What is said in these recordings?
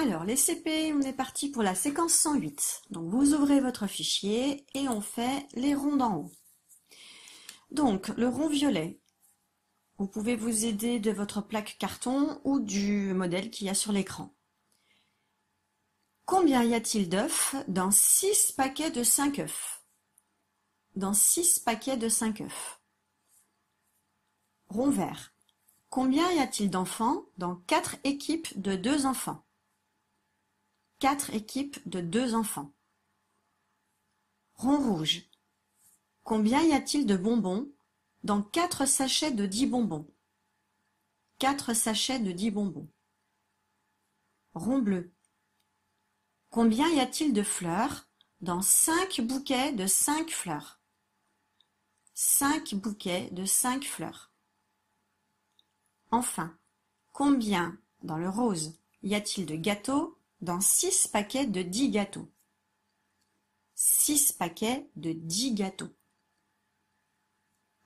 Alors, les CP, e, on est parti pour la séquence 108. Donc, vous ouvrez votre fichier et on fait les ronds d'en haut. Donc, le rond violet, vous pouvez vous aider de votre plaque carton ou du modèle qu'il y a sur l'écran. Combien y a-t-il d'œufs dans 6 paquets de 5 œufs Dans 6 paquets de 5 œufs. Rond vert. Combien y a-t-il d'enfants dans 4 équipes de 2 enfants quatre équipes de deux enfants. Rond rouge. Combien y a-t-il de bonbons dans quatre sachets de dix bonbons Quatre sachets de dix bonbons. Rond bleu. Combien y a-t-il de fleurs dans cinq bouquets de cinq fleurs Cinq bouquets de cinq fleurs. Enfin, combien dans le rose y a-t-il de gâteaux dans 6 paquets de 10 gâteaux. 6 paquets de 10 gâteaux.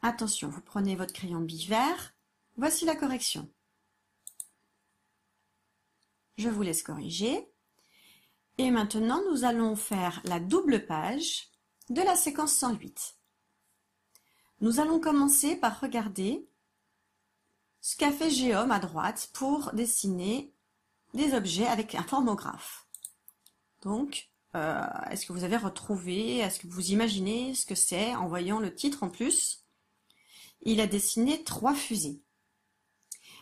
Attention, vous prenez votre crayon bi-vert, Voici la correction. Je vous laisse corriger. Et maintenant, nous allons faire la double page de la séquence 108. Nous allons commencer par regarder ce qu'a fait Géome à droite pour dessiner des objets avec un formographe. Donc, euh, est-ce que vous avez retrouvé, est-ce que vous imaginez ce que c'est en voyant le titre en plus Il a dessiné trois fusées.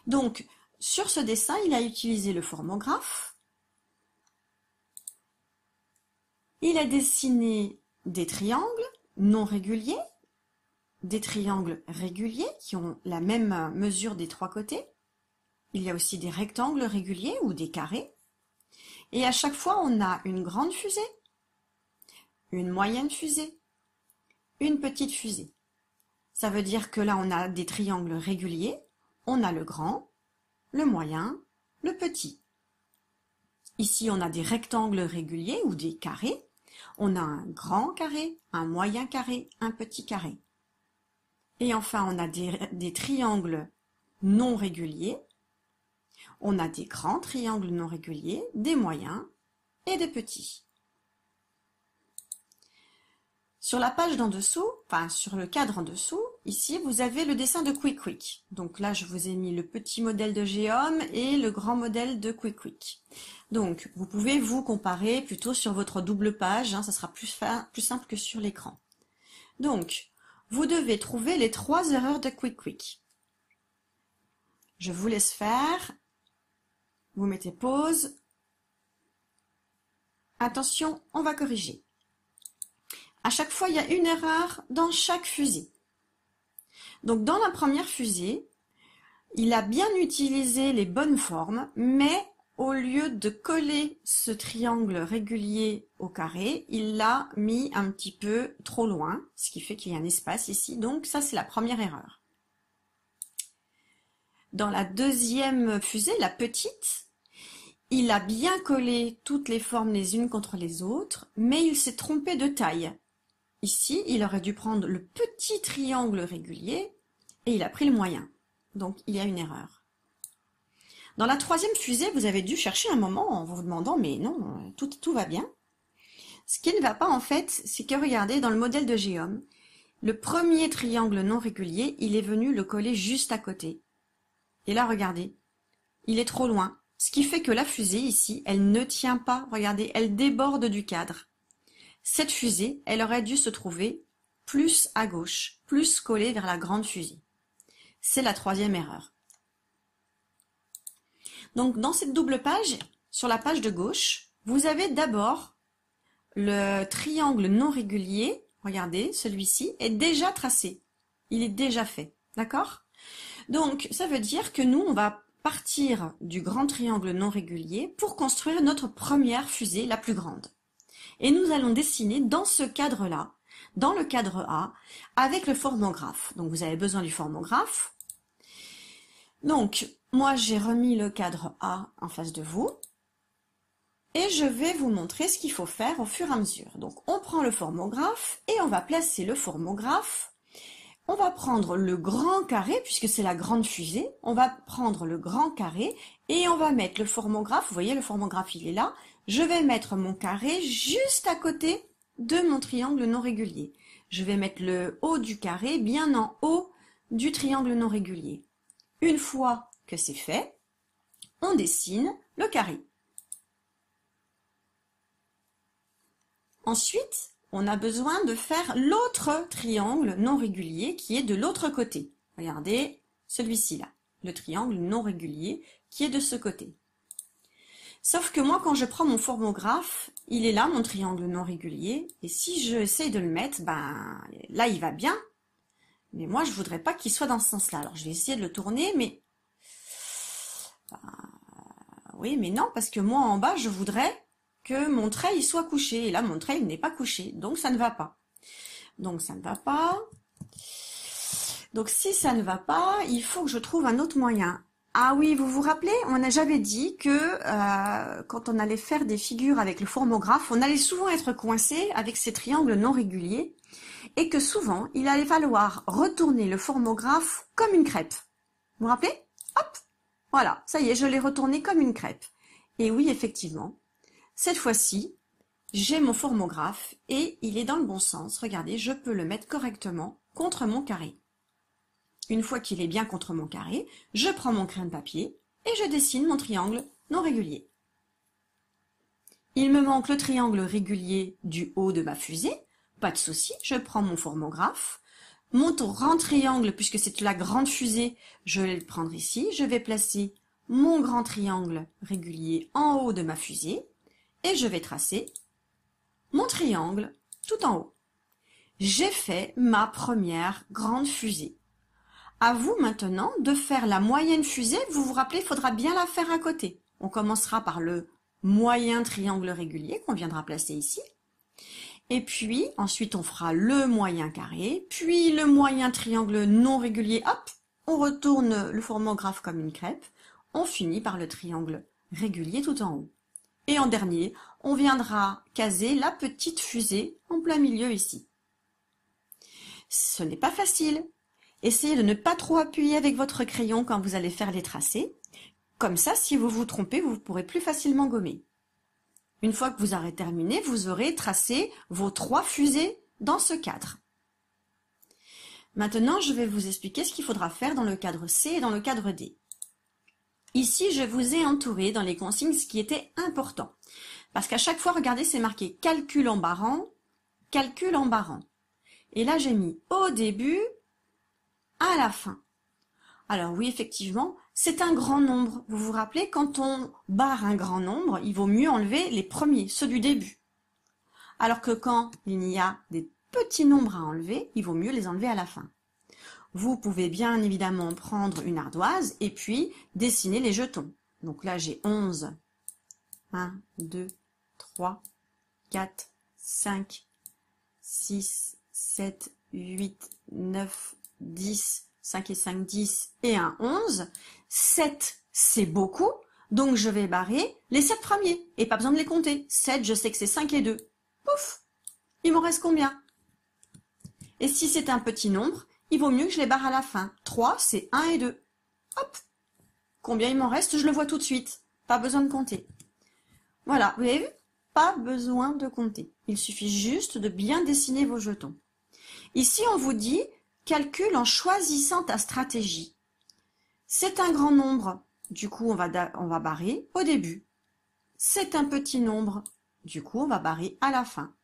Donc, sur ce dessin, il a utilisé le formographe. Il a dessiné des triangles non réguliers, des triangles réguliers qui ont la même mesure des trois côtés, il y a aussi des rectangles réguliers ou des carrés. Et à chaque fois, on a une grande fusée, une moyenne fusée, une petite fusée. Ça veut dire que là, on a des triangles réguliers. On a le grand, le moyen, le petit. Ici, on a des rectangles réguliers ou des carrés. On a un grand carré, un moyen carré, un petit carré. Et enfin, on a des, triangles non réguliers on a des grands triangles non réguliers, des moyens et des petits. Sur la page d'en dessous, enfin sur le cadre en dessous, ici vous avez le dessin de Quick Quick. Donc là je vous ai mis le petit modèle de Géome et le grand modèle de Quick Quick. Donc vous pouvez vous comparer plutôt sur votre double page, ce hein, ça sera plus, plus simple que sur l'écran. Donc vous devez trouver les trois erreurs de Quick Quick. Je vous laisse faire vous mettez pause. Attention, on va corriger. À chaque fois, il y a une erreur dans chaque fusée. Donc, dans la première fusée, il a bien utilisé les bonnes formes, mais au lieu de coller ce triangle régulier au carré, il l'a mis un petit peu trop loin, ce qui fait qu'il y a un espace ici. Donc, ça, c'est la première erreur dans la deuxième fusée, la petite, il a bien collé toutes les formes les unes contre les autres, mais il s'est trompé de taille. Ici, il aurait dû prendre le petit triangle régulier et il a pris le moyen. Donc, il y a une erreur. Dans la troisième fusée, vous avez dû chercher un moment en vous demandant, mais non, tout, va bien. Ce qui ne va pas en fait, c'est que regardez, dans le modèle de Géome, le premier triangle non régulier, il est venu le coller juste à côté. Et là, regardez, Il est trop loin. Ce qui fait que la fusée, ici, elle ne tient pas. Regardez, elle déborde du cadre. Cette fusée, elle aurait dû se trouver plus à gauche, plus collée vers la grande fusée. C'est la troisième erreur. Donc, dans cette double page, sur la page de gauche, vous avez d'abord le triangle non régulier. Regardez, celui-ci est déjà tracé. Il est déjà fait. D'accord donc, ça veut dire que nous, on va partir du grand triangle non régulier pour construire notre première fusée la plus grande. Et nous allons dessiner dans ce cadre-là, dans le cadre A, avec le formographe. Donc vous avez besoin du formographe. Donc, moi j'ai remis le cadre A en face de vous. Et je vais vous montrer ce qu'il faut faire au fur et à mesure. Donc on prend le formographe et on va placer le formographe on va prendre le grand carré, puisque c'est la grande fusée, on va prendre le grand carré et on va mettre le formographe, vous voyez le formographe il est là, je vais mettre mon carré juste à côté de mon triangle non régulier. Je vais mettre le haut du carré bien en haut du triangle non régulier. Une fois que c'est fait, on dessine le carré. Ensuite, on a besoin de faire l'autre triangle non régulier qui est de l'autre côté. Regardez celui-ci là, le triangle non régulier qui est de ce côté. Sauf que moi, quand je prends mon formographe, il est là, mon triangle non régulier, et si je essaye de le mettre, ben là, il va bien, mais moi, je voudrais pas qu'il soit dans ce sens-là. Alors, je vais essayer de le tourner, mais... Ben, oui, mais non, parce que moi, en bas, je voudrais que mon trait soit couché. Et là, mon trait n'est pas couché, donc ça ne va pas. Donc ça ne va pas. Donc si ça ne va pas, il faut que je trouve un autre moyen. Ah oui, vous vous rappelez, on a jamais dit que euh, quand on allait faire des figures avec le formographe, on allait souvent être coincé avec ces triangles non réguliers et que souvent, il allait falloir retourner le formographe comme une crêpe. Vous vous rappelez Hop Voilà, ça y est, je l'ai retourné comme une crêpe. Et oui, effectivement, cette fois-ci, j'ai mon formographe et il est dans le bon sens. Regardez, je peux le mettre correctement contre mon carré. Une fois qu'il est bien contre mon carré, je prends mon crayon de papier et je dessine mon triangle non régulier. Il me manque le triangle régulier du haut de ma fusée. Pas de souci, je prends mon formographe. Mon grand triangle, puisque c'est la grande fusée, je vais le prendre ici. Je vais placer mon grand triangle régulier en haut de ma fusée et je vais tracer mon triangle tout en haut. J'ai fait ma première grande fusée. À vous maintenant de faire la moyenne fusée. Vous vous rappelez, il faudra bien la faire à côté. On commencera par le moyen triangle régulier qu'on viendra placer ici. Et puis, ensuite, on fera le moyen carré, puis le moyen triangle non régulier. Hop, on retourne le formographe comme une crêpe. On finit par le triangle régulier tout en haut. Et en dernier, on viendra caser la petite fusée en plein milieu ici. Ce n'est pas facile. Essayez de ne pas trop appuyer avec votre crayon quand vous allez faire les tracés. Comme ça, si vous vous trompez, vous pourrez plus facilement gommer. Une fois que vous aurez terminé, vous aurez tracé vos trois fusées dans ce cadre. Maintenant, je vais vous expliquer ce qu'il faudra faire dans le cadre C et dans le cadre D. Ici, je vous ai entouré dans les consignes ce qui était important. Parce qu'à chaque fois, regardez, c'est marqué calcul en barrant, calcul en barrant. Et là, j'ai mis au début, à la fin. Alors oui, effectivement, c'est un grand nombre. Vous vous rappelez, quand on barre un grand nombre, il vaut mieux enlever les premiers, ceux du début. Alors que quand il y a des petits nombres à enlever, il vaut mieux les enlever à la fin. Vous pouvez bien évidemment prendre une ardoise et puis dessiner les jetons. Donc là, j'ai 11. 1, 2, 3, 4, 5, 6, 7, 8, 9, 10, 5 et 5, 10 et un 11. 7, c'est beaucoup. Donc je vais barrer les 7 premiers et pas besoin de les compter. 7, je sais que c'est 5 et 2. Pouf Il m'en reste combien Et si c'est un petit nombre, il vaut mieux que je les barre à la fin. 3, c'est 1 et 2. Hop Combien il m'en reste, je le vois tout de suite. Pas besoin de compter. Voilà, vous avez vu Pas besoin de compter. Il suffit juste de bien dessiner vos jetons. Ici, on vous dit calcule en choisissant ta stratégie. C'est un grand nombre, du coup on va, on va barrer au début. C'est un petit nombre, du coup on va barrer à la fin.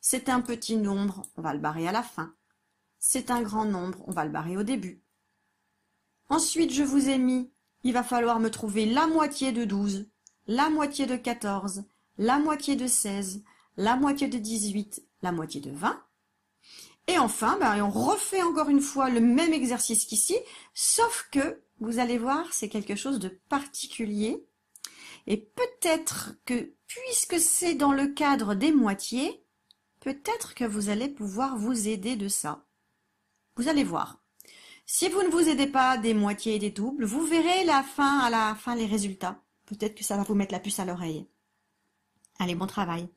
C'est un petit nombre, on va le barrer à la fin. C'est un grand nombre, on va le barrer au début. Ensuite, je vous ai mis, il va falloir me trouver la moitié de 12, la moitié de 14, la moitié de 16, la moitié de 18, la moitié de 20. Et enfin, bah, on refait encore une fois le même exercice qu'ici, sauf que, vous allez voir, c'est quelque chose de particulier. Et peut-être que, puisque c'est dans le cadre des moitiés, peut-être que vous allez pouvoir vous aider de ça. Vous allez voir. Si vous ne vous aidez pas des moitiés et des doubles, vous verrez la fin, à la fin les résultats. Peut-être que ça va vous mettre la puce à l'oreille. Allez, bon travail.